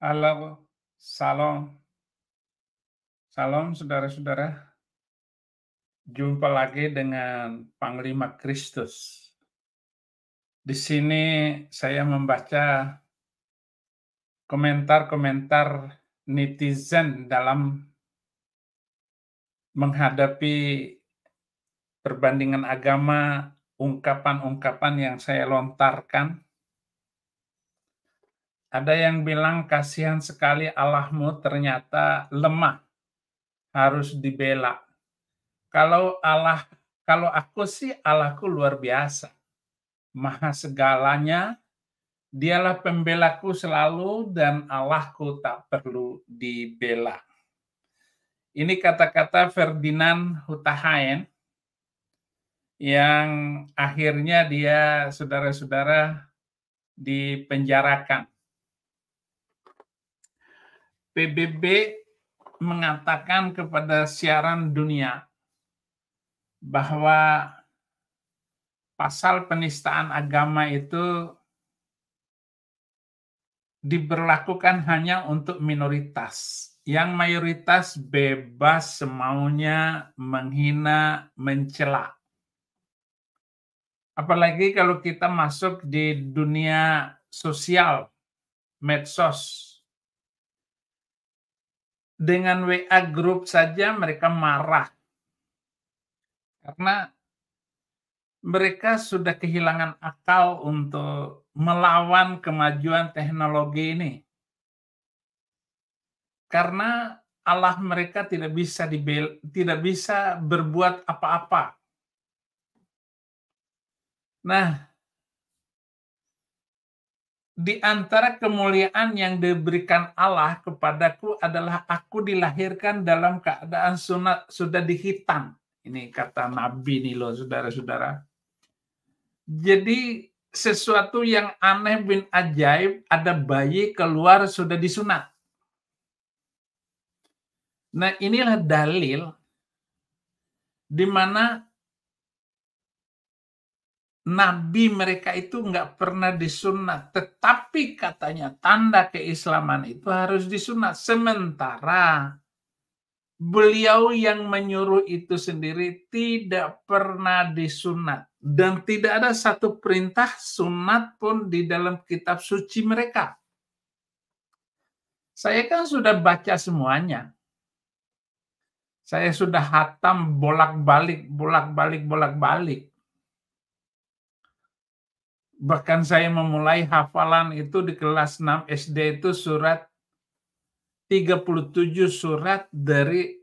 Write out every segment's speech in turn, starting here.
Halo, salam. Salam saudara-saudara. Jumpa lagi dengan Panglima Kristus. Di sini saya membaca komentar-komentar netizen dalam menghadapi perbandingan agama, ungkapan-ungkapan yang saya lontarkan ada yang bilang kasihan sekali Allahmu ternyata lemah, harus dibela. Kalau Allah, kalau aku sih Allahku luar biasa, maha segalanya, dialah pembelaku selalu dan Allahku tak perlu dibela. Ini kata-kata Ferdinand Hutahayen yang akhirnya dia saudara-saudara dipenjarakan PBB mengatakan kepada siaran dunia bahwa pasal penistaan agama itu diberlakukan hanya untuk minoritas. Yang mayoritas bebas semaunya menghina, mencela. Apalagi kalau kita masuk di dunia sosial, medsos, dengan WA grup saja mereka marah. Karena mereka sudah kehilangan akal untuk melawan kemajuan teknologi ini. Karena Allah mereka tidak bisa dibel, tidak bisa berbuat apa-apa. Nah, di antara kemuliaan yang diberikan Allah kepadaku adalah aku dilahirkan dalam keadaan sunat sudah dihitam. Ini kata Nabi nih loh saudara-saudara. Jadi sesuatu yang aneh bin ajaib ada bayi keluar sudah disunat. Nah inilah dalil di mana Nabi mereka itu nggak pernah disunat, tetapi katanya tanda keislaman itu harus disunat. Sementara beliau yang menyuruh itu sendiri tidak pernah disunat dan tidak ada satu perintah sunat pun di dalam kitab suci mereka. Saya kan sudah baca semuanya. Saya sudah hatam bolak-balik, bolak-balik, bolak-balik Bahkan saya memulai hafalan itu di kelas 6 SD itu surat 37 surat dari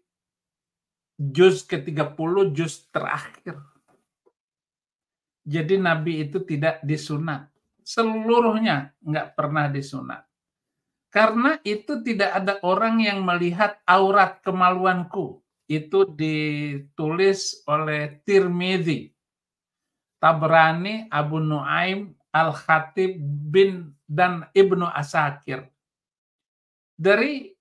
juz ke-30 juz terakhir. Jadi Nabi itu tidak disunat. Seluruhnya nggak pernah disunat. Karena itu tidak ada orang yang melihat aurat kemaluanku. Itu ditulis oleh Tirmidhi. Tabrani, Abu Nuaim, Al-Khatib bin dan Ibnu Asakir. Dari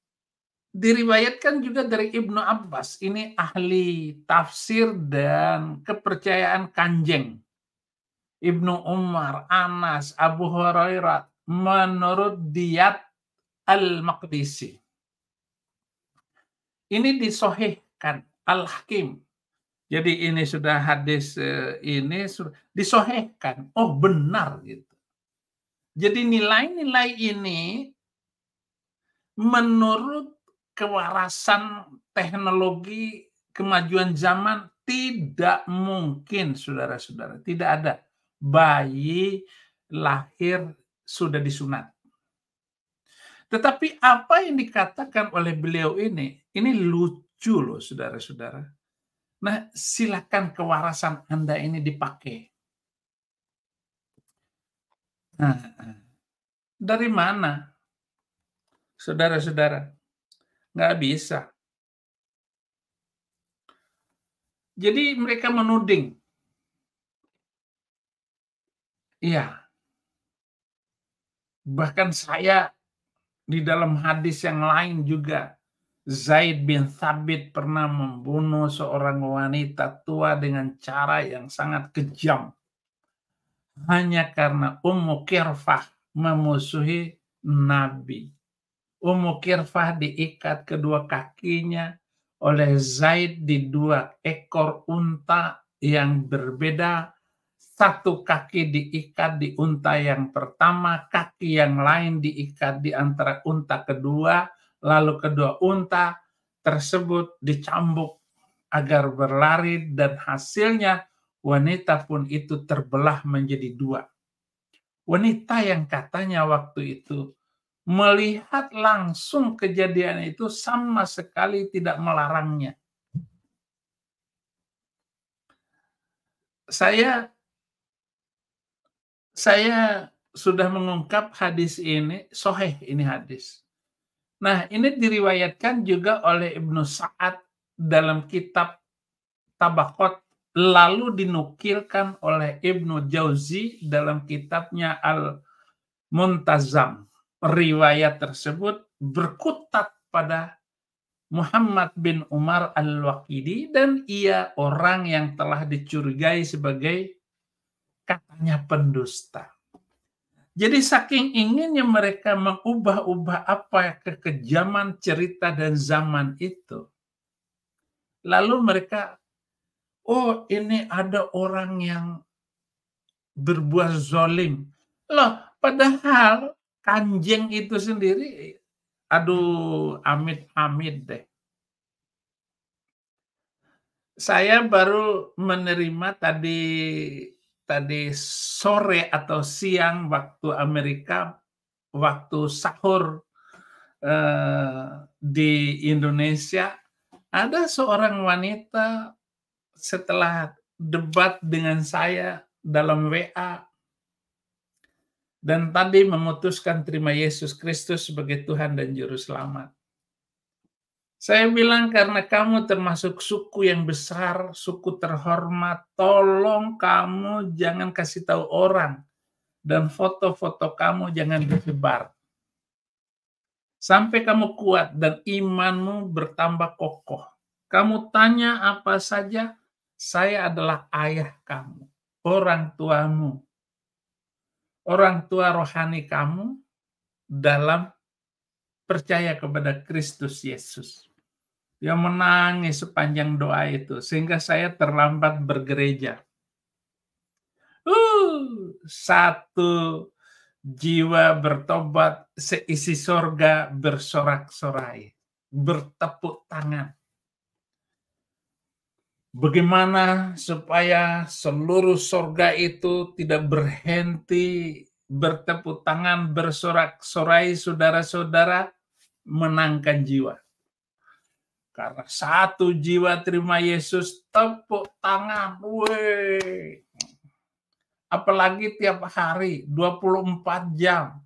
diriwayatkan juga dari Ibnu Abbas, ini ahli tafsir dan kepercayaan kanjeng. Ibnu Umar, Anas, Abu Hurairah menurut Diyat Al-Maqdisi. Ini disohihkan Al-Hakim jadi ini sudah hadis eh, ini sudah Oh benar gitu. Jadi nilai-nilai ini menurut kewarasan teknologi kemajuan zaman tidak mungkin saudara-saudara. Tidak ada bayi lahir sudah disunat. Tetapi apa yang dikatakan oleh beliau ini, ini lucu loh saudara-saudara Nah, silakan kewarasan Anda ini dipakai. Nah, dari mana? Saudara-saudara, nggak bisa. Jadi mereka menuding. Iya. Bahkan saya di dalam hadis yang lain juga Zaid bin Thabit pernah membunuh seorang wanita tua dengan cara yang sangat kejam. Hanya karena Ummu Kirfah memusuhi Nabi. Ummu Kirfah diikat kedua kakinya oleh Zaid di dua ekor unta yang berbeda. Satu kaki diikat di unta yang pertama, kaki yang lain diikat di antara unta kedua, lalu kedua unta tersebut dicambuk agar berlari dan hasilnya wanita pun itu terbelah menjadi dua. Wanita yang katanya waktu itu melihat langsung kejadian itu sama sekali tidak melarangnya. Saya saya sudah mengungkap hadis ini, soheh ini hadis. Nah, ini diriwayatkan juga oleh Ibnu Sa'ad dalam kitab Tabakot lalu dinukilkan oleh Ibnu Jauzi dalam kitabnya Al Muntazam. Riwayat tersebut berkutat pada Muhammad bin Umar Al-Waqidi dan ia orang yang telah dicurigai sebagai katanya pendusta. Jadi saking inginnya mereka mengubah-ubah apa ya, kekejaman cerita dan zaman itu. Lalu mereka, oh ini ada orang yang berbuat zolim. Loh, padahal kanjeng itu sendiri, aduh amit-amit deh. Saya baru menerima tadi tadi sore atau siang waktu Amerika waktu sahur eh, di Indonesia ada seorang wanita setelah debat dengan saya dalam WA dan tadi memutuskan terima Yesus Kristus sebagai Tuhan dan Juru Selamat. Saya bilang karena kamu termasuk suku yang besar, suku terhormat, tolong kamu jangan kasih tahu orang dan foto-foto kamu jangan disebar. Sampai kamu kuat dan imanmu bertambah kokoh. Kamu tanya apa saja, saya adalah ayah kamu, orang tuamu, orang tua rohani kamu dalam percaya kepada Kristus Yesus. Dia menangis sepanjang doa itu sehingga saya terlambat bergereja. Uh, satu jiwa bertobat seisi sorga bersorak-sorai, bertepuk tangan. Bagaimana supaya seluruh sorga itu tidak berhenti bertepuk tangan bersorak-sorai saudara-saudara menangkan jiwa. Karena satu jiwa terima Yesus, tepuk tangan. Weh. Apalagi tiap hari, 24 jam.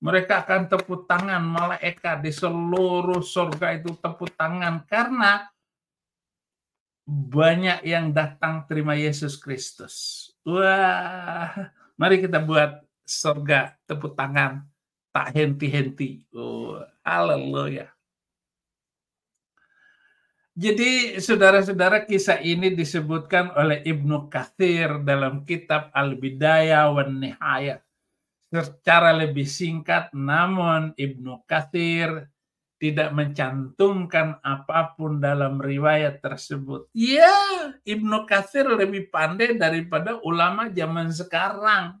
Mereka akan tepuk tangan malaikat di seluruh surga itu tepuk tangan karena banyak yang datang terima Yesus Kristus. Wah, mari kita buat surga tepuk tangan tak henti-henti. Oh, haleluya. Jadi saudara-saudara kisah ini disebutkan oleh Ibnu Kathir dalam kitab Al-Bidayah wa Nihayah. Secara lebih singkat namun Ibnu Kathir tidak mencantumkan apapun dalam riwayat tersebut. Iya, Ibnu Kathir lebih pandai daripada ulama zaman sekarang.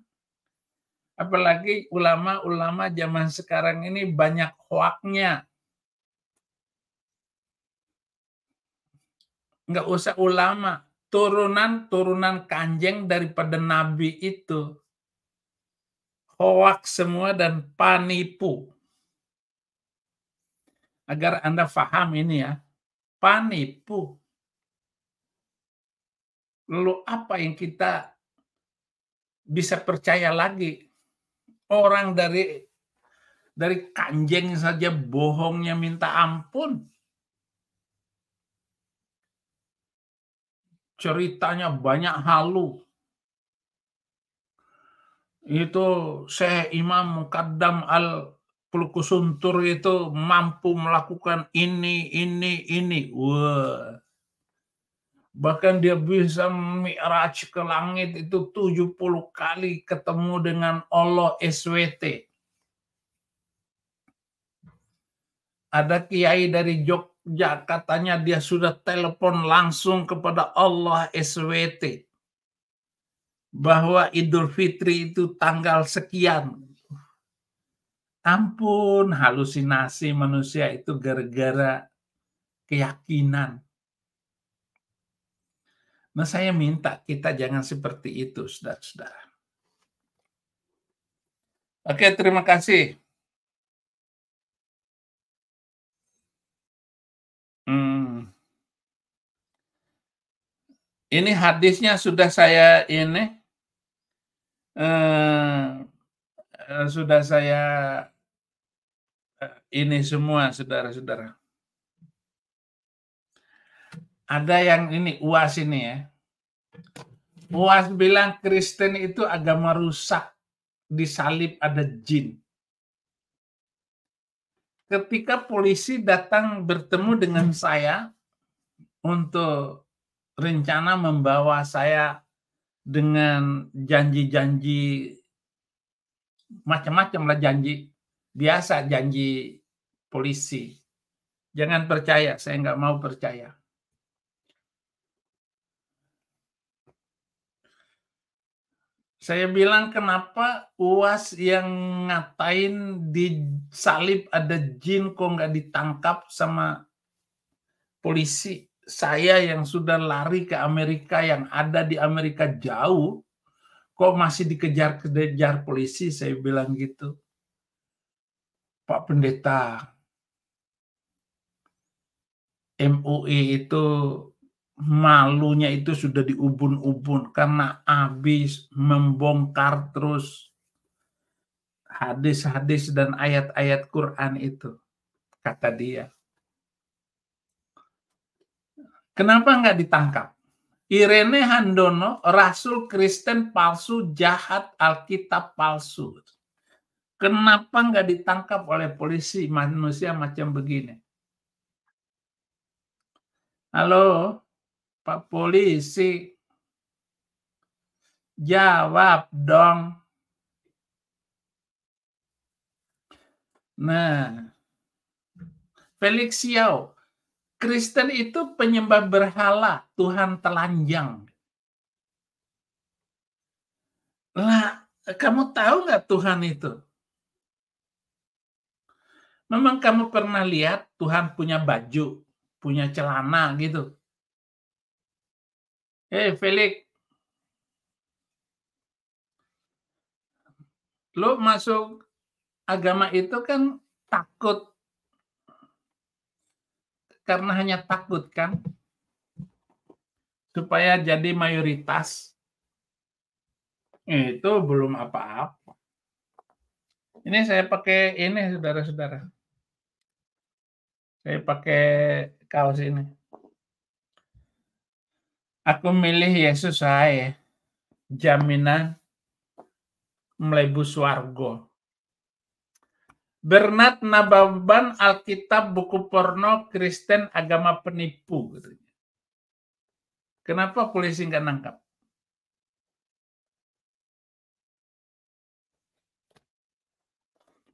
Apalagi ulama-ulama zaman sekarang ini banyak hoaknya nggak usah ulama, turunan-turunan kanjeng daripada nabi itu hoak semua dan panipu. Agar Anda paham ini ya, panipu. Lalu apa yang kita bisa percaya lagi? Orang dari dari kanjeng saja bohongnya minta ampun. ceritanya banyak halu. Itu Syekh Imam Mukaddam al Pulukusuntur itu mampu melakukan ini, ini, ini. Wah. Bahkan dia bisa mi'raj ke langit itu 70 kali ketemu dengan Allah SWT. Ada kiai dari Jogja katanya dia sudah telepon langsung kepada Allah SWT bahwa Idul Fitri itu tanggal sekian. Ampun, halusinasi manusia itu gara-gara keyakinan. Nah, saya minta kita jangan seperti itu, saudara-saudara. Oke, terima kasih. Hmm. Ini hadisnya sudah saya ini uh, sudah saya eh, ini semua saudara-saudara. Ada yang ini uas ini ya. Uas bilang Kristen itu agama rusak, disalib ada jin ketika polisi datang bertemu dengan hmm. saya untuk rencana membawa saya dengan janji-janji macam-macam lah janji biasa janji polisi. Jangan percaya, saya nggak mau percaya. Saya bilang kenapa UAS yang ngatain di salib ada jin kok nggak ditangkap sama polisi. Saya yang sudah lari ke Amerika yang ada di Amerika jauh kok masih dikejar-kejar polisi saya bilang gitu Pak Pendeta MUI itu malunya itu sudah diubun-ubun karena habis membongkar terus hadis-hadis dan ayat-ayat Quran itu kata dia kenapa nggak ditangkap Irene Handono rasul Kristen palsu jahat Alkitab palsu kenapa nggak ditangkap oleh polisi manusia macam begini halo Pak polisi. Jawab dong. Nah, Felix Xiao, Kristen itu penyembah berhala, Tuhan telanjang. Lah, kamu tahu nggak Tuhan itu? Memang kamu pernah lihat Tuhan punya baju, punya celana gitu? Eh, Felix. Lu masuk agama itu kan takut. Karena hanya takut kan. Supaya jadi mayoritas. Eh, itu belum apa-apa. Ini saya pakai ini saudara-saudara. Saya pakai kaos ini. Aku milih Yesus saya Jaminan melebus swargo. Bernat Nababan Alkitab buku porno Kristen agama penipu Kenapa polisi nggak nangkap?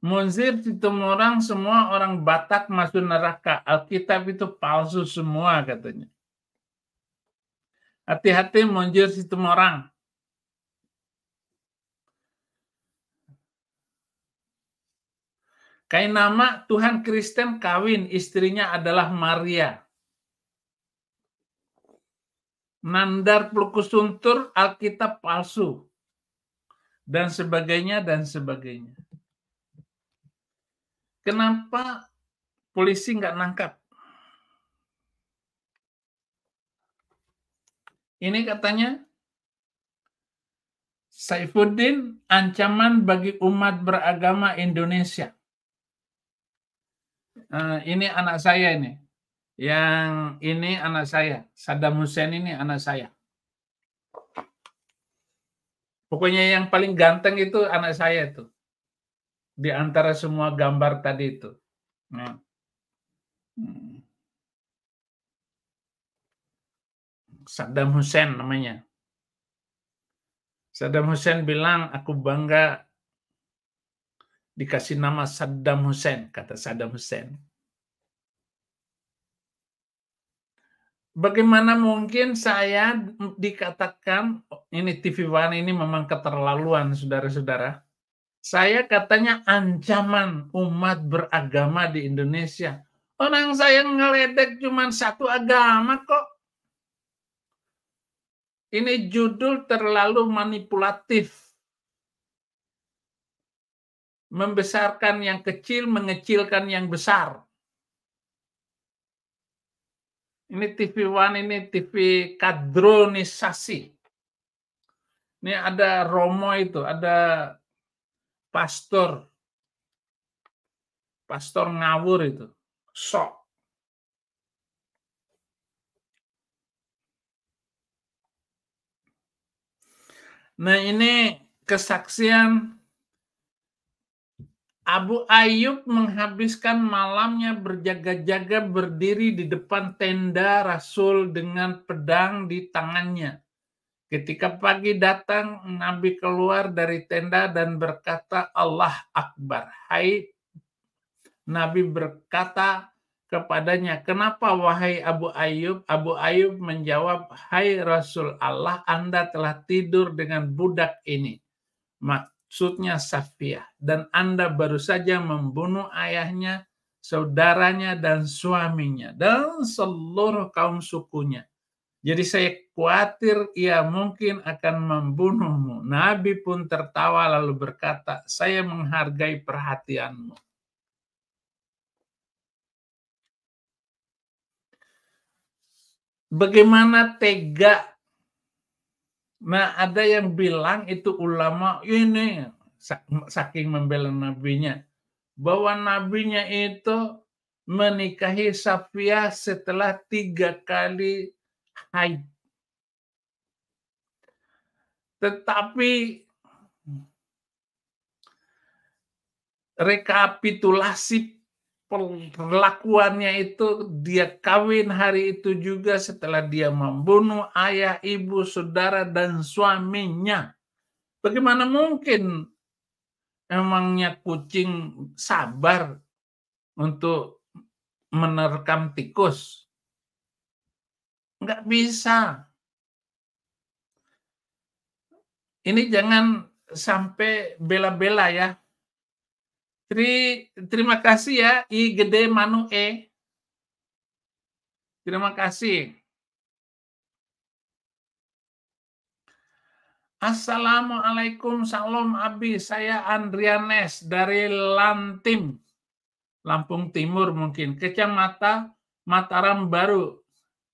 Munzir orang semua orang Batak masuk neraka. Alkitab itu palsu semua katanya. Hati-hati monjir sistem orang. Kain nama Tuhan Kristen kawin, istrinya adalah Maria. Nandar Plukusuntur, Alkitab palsu. Dan sebagainya, dan sebagainya. Kenapa polisi nggak nangkap? Ini katanya Saifuddin ancaman bagi umat beragama Indonesia. Nah, ini anak saya ini. Yang ini anak saya. Saddam Hussein ini anak saya. Pokoknya yang paling ganteng itu anak saya itu. Di antara semua gambar tadi itu. Nah. Hmm. Saddam Hussein namanya. Saddam Hussein bilang, aku bangga dikasih nama Saddam Hussein, kata Saddam Hussein. Bagaimana mungkin saya dikatakan ini TV One ini memang keterlaluan saudara-saudara. Saya katanya ancaman umat beragama di Indonesia. Orang saya ngeledek cuma satu agama kok. Ini judul terlalu manipulatif. Membesarkan yang kecil, mengecilkan yang besar. Ini TV One, ini TV kadronisasi. Ini ada Romo itu, ada pastor. Pastor ngawur itu. Sok. Nah ini kesaksian Abu Ayub menghabiskan malamnya berjaga-jaga berdiri di depan tenda Rasul dengan pedang di tangannya. Ketika pagi datang, Nabi keluar dari tenda dan berkata, Allah Akbar. Hai, Nabi berkata, kepadanya, "Kenapa wahai Abu Ayub?" Abu Ayub menjawab, "Hai Rasul Allah, Anda telah tidur dengan budak ini." Maksudnya Safiyah dan Anda baru saja membunuh ayahnya, saudaranya dan suaminya dan seluruh kaum sukunya. Jadi saya khawatir ia mungkin akan membunuhmu. Nabi pun tertawa lalu berkata, "Saya menghargai perhatianmu." Bagaimana tega? Nah, ada yang bilang itu ulama ini saking membela nabinya bahwa nabinya itu menikahi Safia setelah tiga kali haid. Tetapi rekapitulasi perlakuannya itu dia kawin hari itu juga setelah dia membunuh ayah, ibu, saudara dan suaminya. Bagaimana mungkin emangnya kucing sabar untuk menerkam tikus? Nggak bisa. Ini jangan sampai bela-bela ya Tri, terima kasih ya I gede Manu E. Terima kasih. Assalamualaikum, salam Abi. Saya Andrianes dari Lantim, Lampung Timur mungkin, Kecamatan Mataram Baru,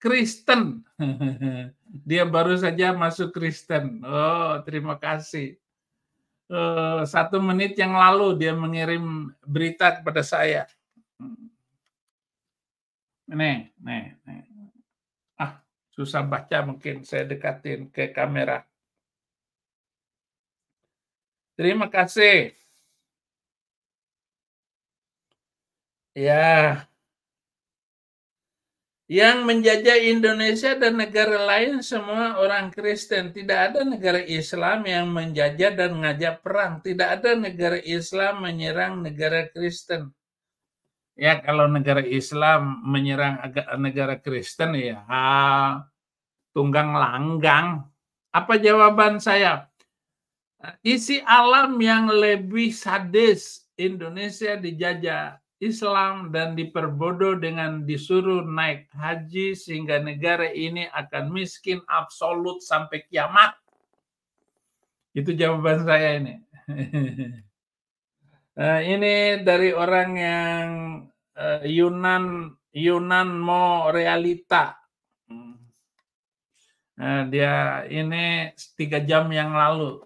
Kristen. Dia baru saja masuk Kristen. Oh, terima kasih. Eh, satu menit yang lalu dia mengirim berita kepada saya. Hmm. Nih, nih, nih. Ah, susah baca mungkin saya dekatin ke kamera. Terima kasih. Ya, yang menjajah Indonesia dan negara lain semua orang Kristen. Tidak ada negara Islam yang menjajah dan ngajak perang. Tidak ada negara Islam menyerang negara Kristen. Ya kalau negara Islam menyerang negara Kristen ya ha, tunggang langgang. Apa jawaban saya? Isi alam yang lebih sadis Indonesia dijajah Islam dan diperbodoh dengan disuruh naik haji sehingga negara ini akan miskin absolut sampai kiamat. Itu jawaban saya ini. Nah, ini dari orang yang eh, Yunan Yunan mau Realita. Nah, dia ini tiga jam yang lalu.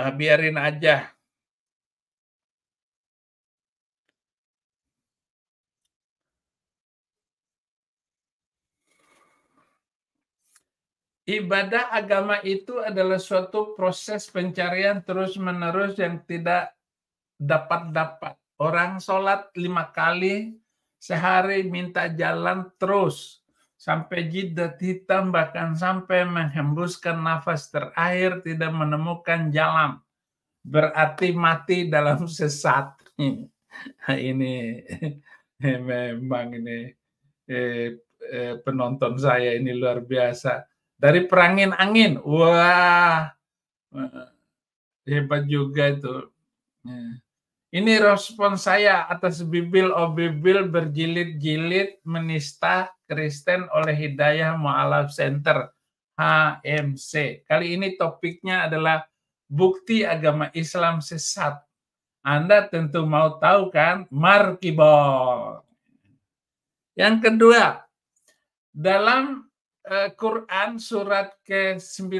Ah, biarin aja ibadah agama itu adalah suatu proses pencarian terus-menerus yang tidak dapat-dapat. Orang sholat lima kali sehari minta jalan terus sampai jidat hitam bahkan sampai menghembuskan nafas terakhir tidak menemukan jalan berarti mati dalam sesat ini memang ini eh, eh, penonton saya ini luar biasa dari perangin angin. Wah, hebat juga itu. Ya. Ini respon saya atas bibil obibil oh berjilid-jilid menista Kristen oleh Hidayah Mu'alaf Center HMC. Kali ini topiknya adalah bukti agama Islam sesat. Anda tentu mau tahu kan, markibol. Yang kedua, dalam Eh, Quran surat ke-19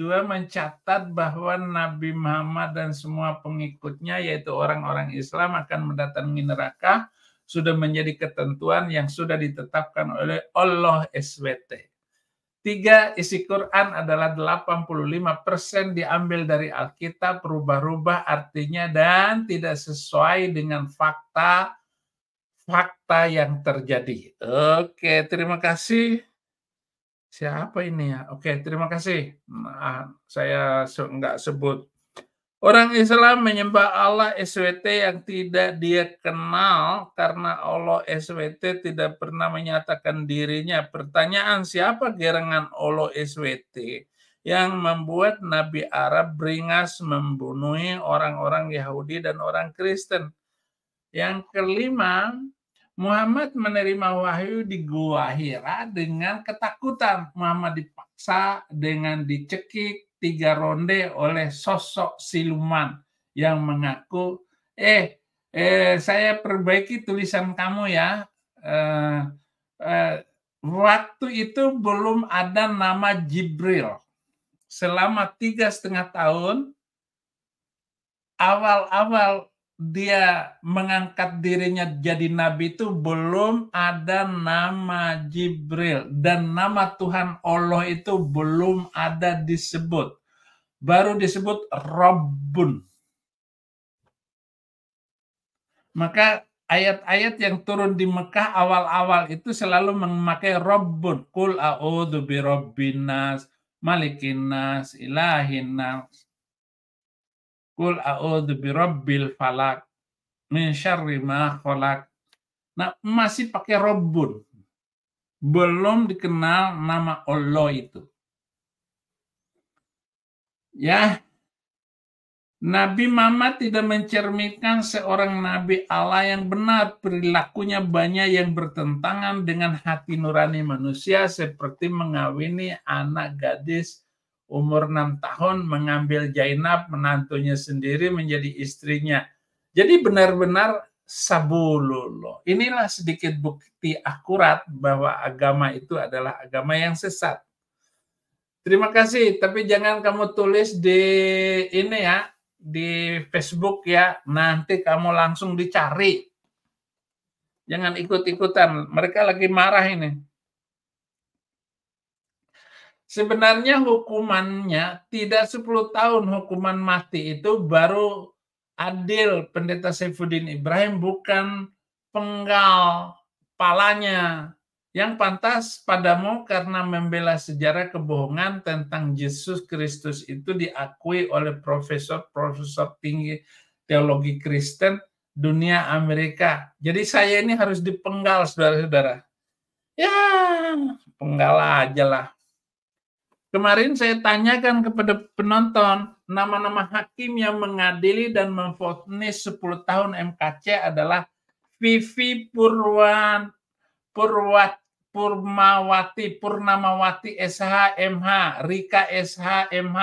dua mencatat bahwa Nabi Muhammad dan semua pengikutnya yaitu orang-orang Islam akan mendatangi neraka sudah menjadi ketentuan yang sudah ditetapkan oleh Allah SWT. Tiga isi Quran adalah 85% diambil dari Alkitab, berubah-ubah artinya dan tidak sesuai dengan fakta fakta yang terjadi. Oke, terima kasih. Siapa ini ya? Oke, terima kasih. Nah, saya nggak sebut. Orang Islam menyembah Allah SWT yang tidak dia kenal karena Allah SWT tidak pernah menyatakan dirinya. Pertanyaan siapa gerangan Allah SWT yang membuat Nabi Arab beringas membunuh orang-orang Yahudi dan orang Kristen? Yang kelima, Muhammad menerima wahyu di Gua Hira dengan ketakutan. Muhammad dipaksa dengan dicekik tiga ronde oleh sosok siluman yang mengaku, eh, eh saya perbaiki tulisan kamu ya. Eh, eh, waktu itu belum ada nama Jibril. Selama tiga setengah tahun, awal-awal dia mengangkat dirinya jadi nabi itu belum ada nama Jibril dan nama Tuhan Allah itu belum ada disebut. Baru disebut Rabbun. Maka ayat-ayat yang turun di Mekah awal-awal itu selalu memakai Rabbun. Kul a'udhu bi Rabbinas, Malikinas, Ilahinas, Kul a'udzu birabbil falak min syarri ma khalaq. Nah, masih pakai robbun. Belum dikenal nama Allah itu. Ya, Nabi Muhammad tidak mencerminkan seorang nabi Allah yang benar. Perilakunya banyak yang bertentangan dengan hati nurani manusia seperti mengawini anak gadis umur enam tahun mengambil Jainab menantunya sendiri menjadi istrinya. Jadi benar-benar sabulullah. Inilah sedikit bukti akurat bahwa agama itu adalah agama yang sesat. Terima kasih, tapi jangan kamu tulis di ini ya, di Facebook ya, nanti kamu langsung dicari. Jangan ikut-ikutan, mereka lagi marah ini. Sebenarnya hukumannya tidak 10 tahun hukuman mati itu baru adil pendeta Saifuddin Ibrahim bukan penggal palanya yang pantas padamu karena membela sejarah kebohongan tentang Yesus Kristus itu diakui oleh profesor-profesor tinggi teologi Kristen dunia Amerika. Jadi saya ini harus dipenggal saudara-saudara. Ya, penggal aja lah Kemarin saya tanyakan kepada penonton, nama-nama hakim yang mengadili dan memfonis 10 tahun MKC adalah Vivi Purwan, Purwat, Purmawati, Purnamawati SHMH, Rika SHMH,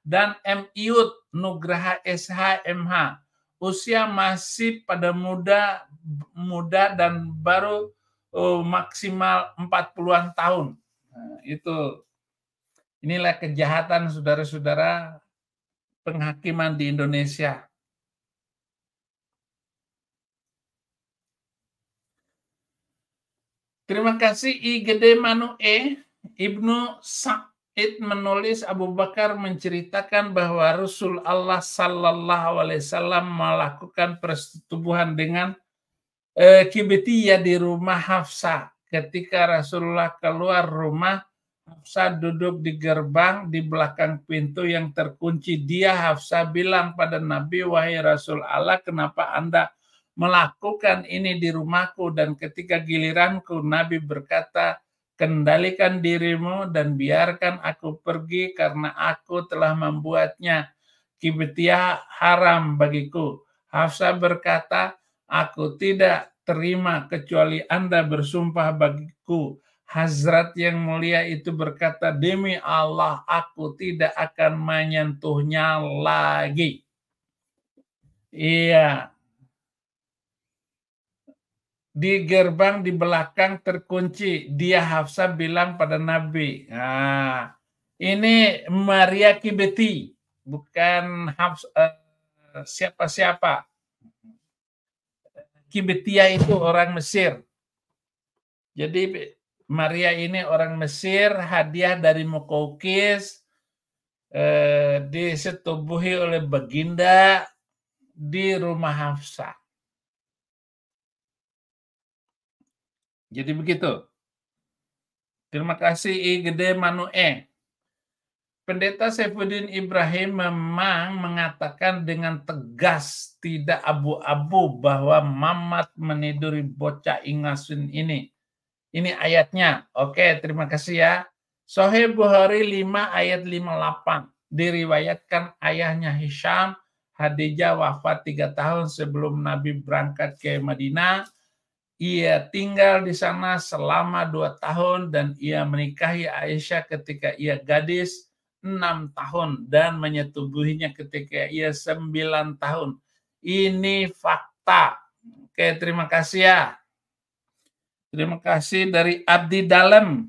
dan M. Iut Nugraha SHMH. Usia masih pada muda, muda dan baru uh, maksimal 40-an tahun. Nah, itu Inilah kejahatan saudara-saudara penghakiman di Indonesia. Terima kasih I. Gede Manue. Ibnu Sa'id menulis Abu Bakar menceritakan bahwa Rasul Allah Sallallahu Alaihi Wasallam melakukan persetubuhan dengan eh, di rumah Hafsah. Ketika Rasulullah keluar rumah, Hafsa duduk di gerbang di belakang pintu yang terkunci. Dia hafsa bilang pada Nabi, wahai Rasul Allah, kenapa Anda melakukan ini di rumahku? Dan ketika giliranku, Nabi berkata, kendalikan dirimu dan biarkan aku pergi karena aku telah membuatnya. Kibetiah haram bagiku. Hafsa berkata, aku tidak terima kecuali Anda bersumpah bagiku Hazrat yang mulia itu berkata, demi Allah aku tidak akan menyentuhnya lagi. Iya. Di gerbang di belakang terkunci, dia hafsa bilang pada Nabi, nah, ini Maria Kibeti, bukan eh, siapa-siapa. Kibetia itu orang Mesir. Jadi Maria ini orang Mesir, hadiah dari Mukaukis, eh, disetubuhi oleh Baginda di rumah hafsa. Jadi begitu. Terima kasih I Gede Manue. Pendeta Saifuddin Ibrahim memang mengatakan dengan tegas tidak abu-abu bahwa mamat meniduri bocah ingasun ini. Ini ayatnya. Oke, terima kasih ya. Sahih Bukhari 5 ayat 58. Diriwayatkan ayahnya Hisham, Hadijah wafat tiga tahun sebelum Nabi berangkat ke Madinah. Ia tinggal di sana selama dua tahun dan ia menikahi Aisyah ketika ia gadis enam tahun dan menyetubuhinya ketika ia sembilan tahun. Ini fakta. Oke, terima kasih ya. Terima kasih dari Abdi Dalem.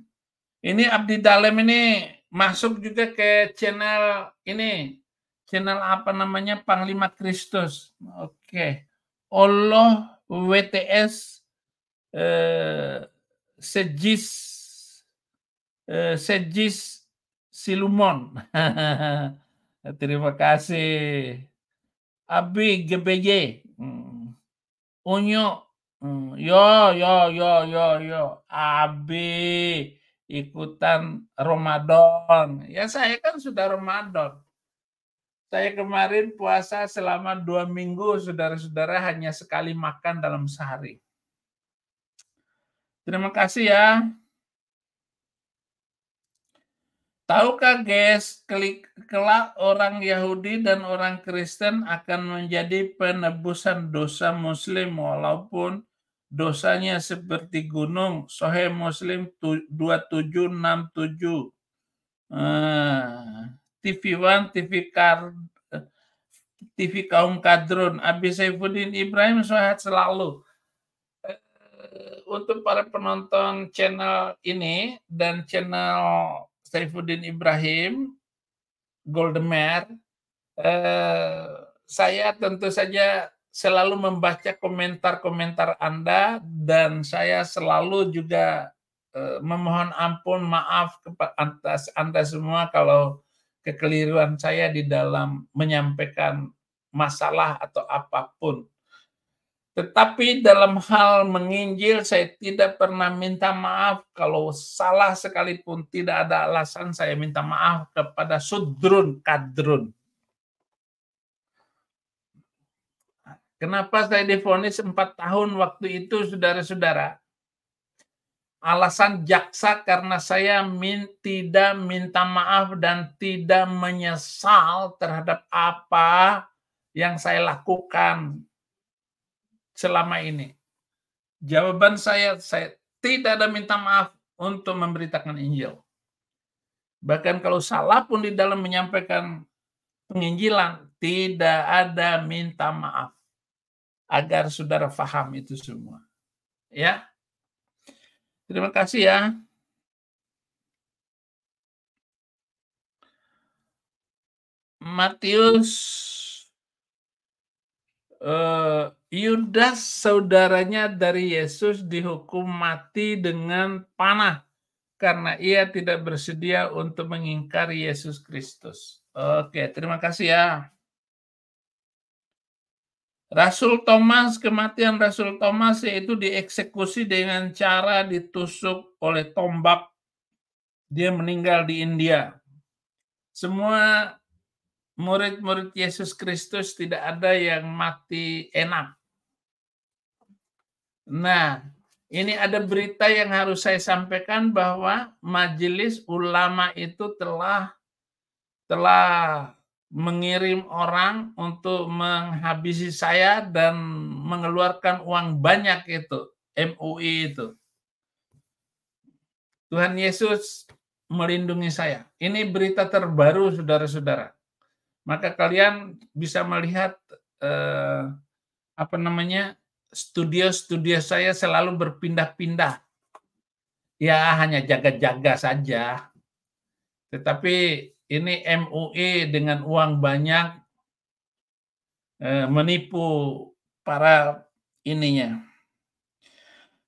Ini Abdi Dalem ini masuk juga ke channel ini. Channel apa namanya? Panglima Kristus. Oke. Allah WTS eh, Sejis eh, Sejis Silumon. Terima kasih. Abi GBJ. Hmm. Unyo yo yo yo yo yo, Abi ikutan Ramadan. Ya saya kan sudah Ramadan. Saya kemarin puasa selama dua minggu, saudara-saudara hanya sekali makan dalam sehari. Terima kasih ya. Tahukah guys, klik kelak orang Yahudi dan orang Kristen akan menjadi penebusan dosa muslim walaupun dosanya seperti gunung. Sohe Muslim 2767. TV eh, One, TV Car, TV kaum kadrun. Abi Saifuddin Ibrahim sehat selalu. Eh, untuk para penonton channel ini dan channel Saifuddin Ibrahim, Goldemer, eh, saya tentu saja selalu membaca komentar-komentar Anda dan saya selalu juga eh, memohon ampun maaf atas Anda semua kalau kekeliruan saya di dalam menyampaikan masalah atau apapun. Tetapi dalam hal menginjil saya tidak pernah minta maaf kalau salah sekalipun tidak ada alasan saya minta maaf kepada sudrun kadrun. Kenapa saya difonis 4 tahun waktu itu saudara-saudara? Alasan jaksa karena saya min, tidak minta maaf dan tidak menyesal terhadap apa yang saya lakukan selama ini? Jawaban saya, saya tidak ada minta maaf untuk memberitakan Injil. Bahkan kalau salah pun di dalam menyampaikan penginjilan, tidak ada minta maaf. Agar saudara faham itu semua. Ya. Terima kasih ya. Matius Eh, Yudas saudaranya dari Yesus dihukum mati dengan panah karena ia tidak bersedia untuk mengingkari Yesus Kristus. Oke, terima kasih ya. Rasul Thomas, kematian Rasul Thomas yaitu dieksekusi dengan cara ditusuk oleh tombak. Dia meninggal di India. Semua murid-murid Yesus Kristus tidak ada yang mati enak. Nah, ini ada berita yang harus saya sampaikan bahwa majelis ulama itu telah telah mengirim orang untuk menghabisi saya dan mengeluarkan uang banyak itu, MUI itu. Tuhan Yesus melindungi saya. Ini berita terbaru saudara-saudara maka kalian bisa melihat eh, apa namanya studio-studio saya selalu berpindah-pindah. Ya hanya jaga-jaga saja. Tetapi ini MUI dengan uang banyak eh, menipu para ininya.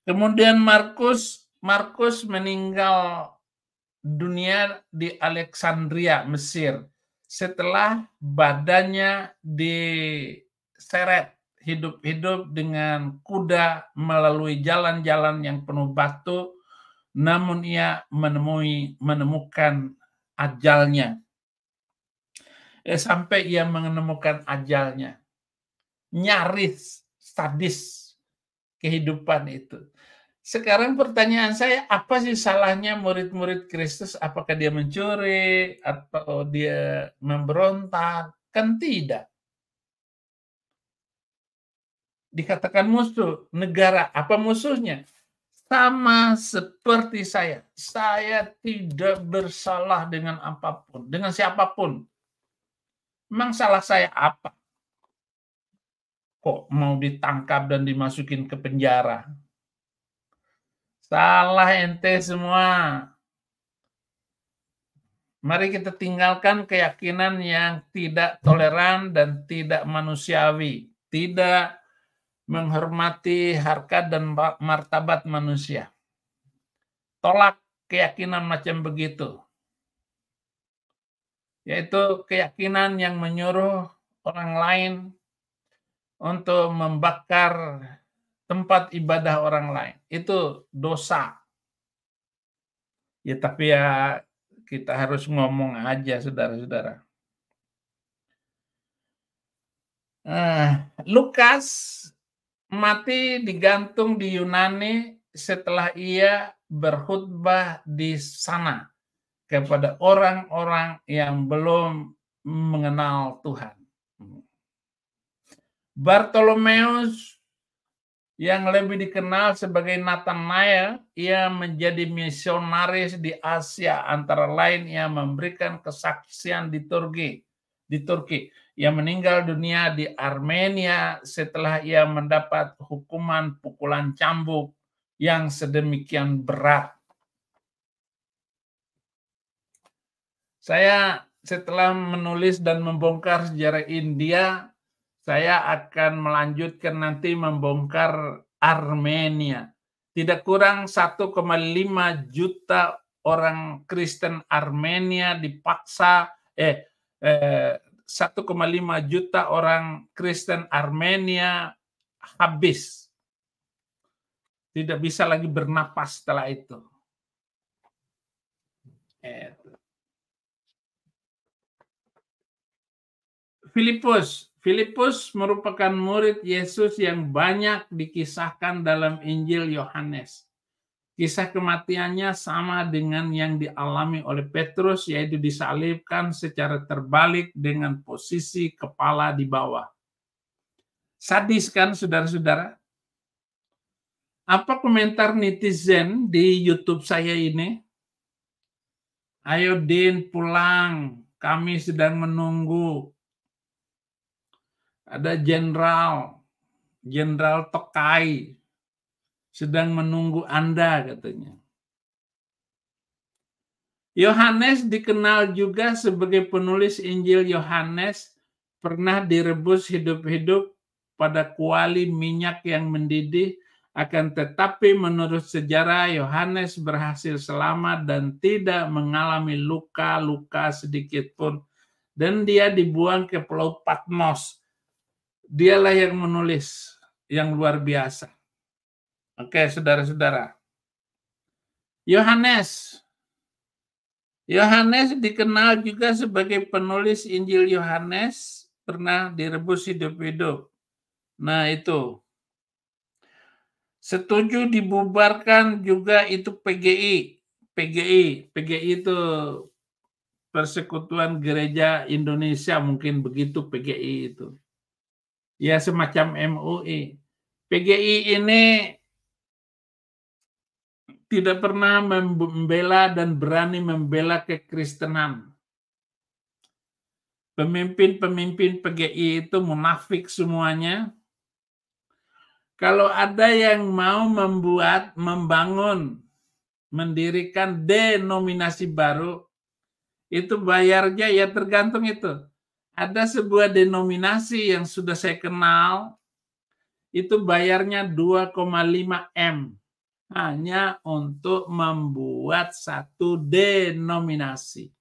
Kemudian Markus Markus meninggal dunia di Alexandria, Mesir setelah badannya diseret hidup-hidup dengan kuda melalui jalan-jalan yang penuh batu, namun ia menemui menemukan ajalnya. Eh, sampai ia menemukan ajalnya. Nyaris sadis kehidupan itu. Sekarang pertanyaan saya, apa sih salahnya murid-murid Kristus? Apakah dia mencuri atau dia memberontak? Kan tidak. Dikatakan musuh negara, apa musuhnya? Sama seperti saya. Saya tidak bersalah dengan apapun, dengan siapapun. Memang salah saya apa? Kok mau ditangkap dan dimasukin ke penjara? Salah ente semua. Mari kita tinggalkan keyakinan yang tidak toleran dan tidak manusiawi, tidak menghormati harkat dan martabat manusia. Tolak keyakinan macam begitu. Yaitu keyakinan yang menyuruh orang lain untuk membakar tempat ibadah orang lain. Itu dosa. Ya tapi ya kita harus ngomong aja saudara-saudara. nah, Lukas mati digantung di Yunani setelah ia berkhutbah di sana kepada orang-orang yang belum mengenal Tuhan. Bartolomeus yang lebih dikenal sebagai Nathan Nathanael, ia menjadi misionaris di Asia, antara lain ia memberikan kesaksian di Turki. Di Turki, ia meninggal dunia di Armenia setelah ia mendapat hukuman pukulan cambuk yang sedemikian berat. Saya setelah menulis dan membongkar sejarah India, saya akan melanjutkan nanti membongkar Armenia. Tidak kurang 1,5 juta orang Kristen Armenia dipaksa eh, eh 1,5 juta orang Kristen Armenia habis. Tidak bisa lagi bernapas setelah itu. Filipus Filipus merupakan murid Yesus yang banyak dikisahkan dalam Injil Yohanes. Kisah kematiannya sama dengan yang dialami oleh Petrus, yaitu disalibkan secara terbalik dengan posisi kepala di bawah. Sadis kan, saudara-saudara? Apa komentar netizen di YouTube saya ini? Ayo Din pulang, kami sedang menunggu ada jenderal, jenderal Tokai sedang menunggu Anda katanya. Yohanes dikenal juga sebagai penulis Injil Yohanes pernah direbus hidup-hidup pada kuali minyak yang mendidih akan tetapi menurut sejarah Yohanes berhasil selamat dan tidak mengalami luka-luka sedikit pun dan dia dibuang ke Pulau Patmos Dialah yang menulis yang luar biasa. Oke, saudara-saudara. Yohanes. Yohanes dikenal juga sebagai penulis Injil Yohanes, pernah direbus hidup-hidup. Nah, itu. Setuju dibubarkan juga itu PGI. PGI, PGI itu Persekutuan Gereja Indonesia mungkin begitu PGI itu ya semacam MUI. E. PGI ini tidak pernah membela dan berani membela kekristenan. Pemimpin-pemimpin PGI itu munafik semuanya. Kalau ada yang mau membuat, membangun, mendirikan denominasi baru, itu bayarnya ya tergantung itu ada sebuah denominasi yang sudah saya kenal itu bayarnya 2,5 M hanya untuk membuat satu denominasi.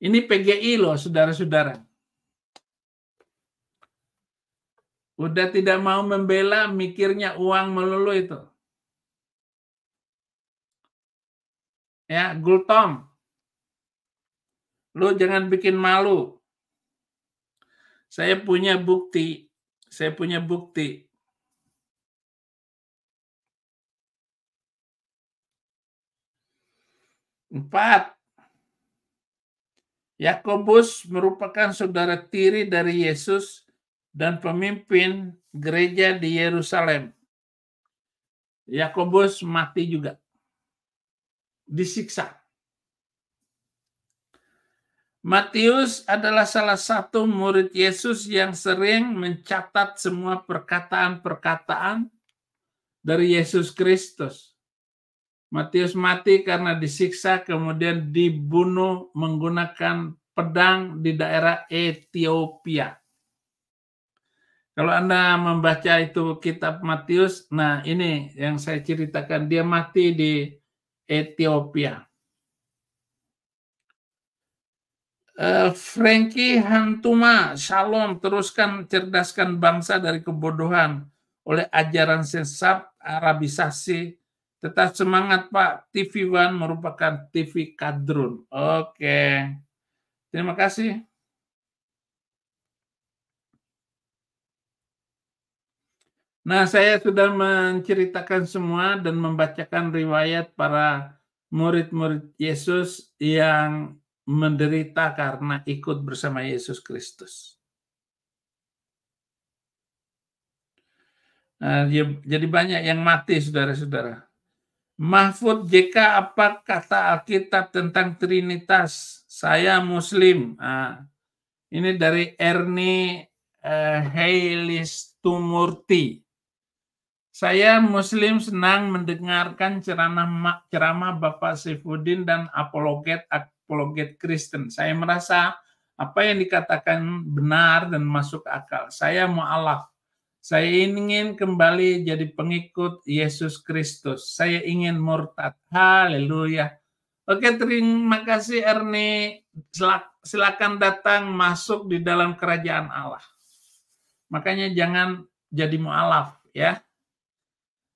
Ini PGI loh saudara-saudara. Udah tidak mau membela mikirnya uang melulu itu. Ya, Gultom Lu jangan bikin malu. Saya punya bukti. Saya punya bukti. Empat, Yakobus merupakan saudara tiri dari Yesus dan pemimpin gereja di Yerusalem. Yakobus mati juga. Disiksa. Matius adalah salah satu murid Yesus yang sering mencatat semua perkataan-perkataan dari Yesus Kristus. Matius mati karena disiksa, kemudian dibunuh menggunakan pedang di daerah Ethiopia. Kalau Anda membaca itu kitab Matius, nah ini yang saya ceritakan, dia mati di Ethiopia. Uh, Frankie Hantuma, Shalom, teruskan cerdaskan bangsa dari kebodohan oleh ajaran sesat Arabisasi. Tetap semangat Pak, TV One merupakan TV kadrun. Oke, terima kasih. Nah, saya sudah menceritakan semua dan membacakan riwayat para murid-murid Yesus yang menderita karena ikut bersama Yesus Kristus. Nah, ya, jadi banyak yang mati, saudara-saudara. Mahfud JK, apa kata Alkitab tentang Trinitas? Saya Muslim. Nah, ini dari Ernie eh, Heilis Saya Muslim senang mendengarkan ceramah ceramah Bapak Sifudin dan apologet apologet Kristen. Saya merasa apa yang dikatakan benar dan masuk akal. Saya mau Allah. Saya ingin kembali jadi pengikut Yesus Kristus. Saya ingin murtad. Haleluya. Oke, terima kasih Erni. Silakan datang masuk di dalam kerajaan Allah. Makanya jangan jadi mu'alaf ya.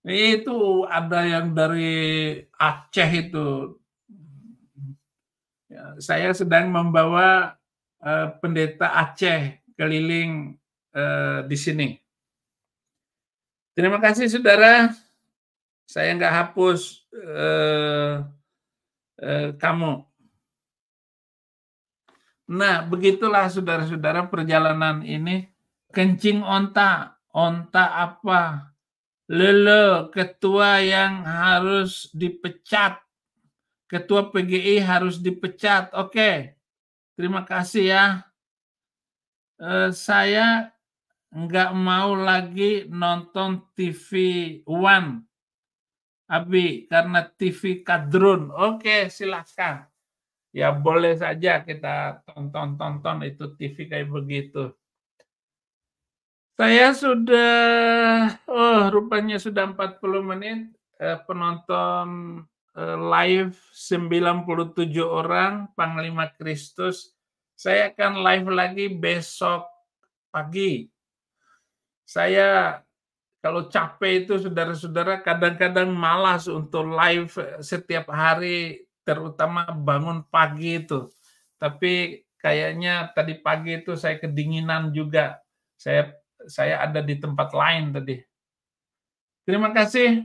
Itu ada yang dari Aceh itu Ya, saya sedang membawa uh, pendeta Aceh keliling uh, di sini. Terima kasih saudara. Saya nggak hapus uh, uh, kamu. Nah, begitulah saudara-saudara perjalanan ini. Kencing onta, onta apa? Lele ketua yang harus dipecat Ketua PGI harus dipecat. Oke, terima kasih ya. E, saya nggak mau lagi nonton TV One, Abi, karena TV kadrun. Oke, silahkan. Ya boleh saja kita tonton-tonton itu TV kayak begitu. Saya sudah, oh rupanya sudah 40 menit eh, penonton Eh, live 97 orang Panglima Kristus. Saya akan live lagi besok pagi. Saya kalau capek itu saudara-saudara kadang-kadang malas untuk live setiap hari terutama bangun pagi itu. Tapi kayaknya tadi pagi itu saya kedinginan juga. Saya saya ada di tempat lain tadi. Terima kasih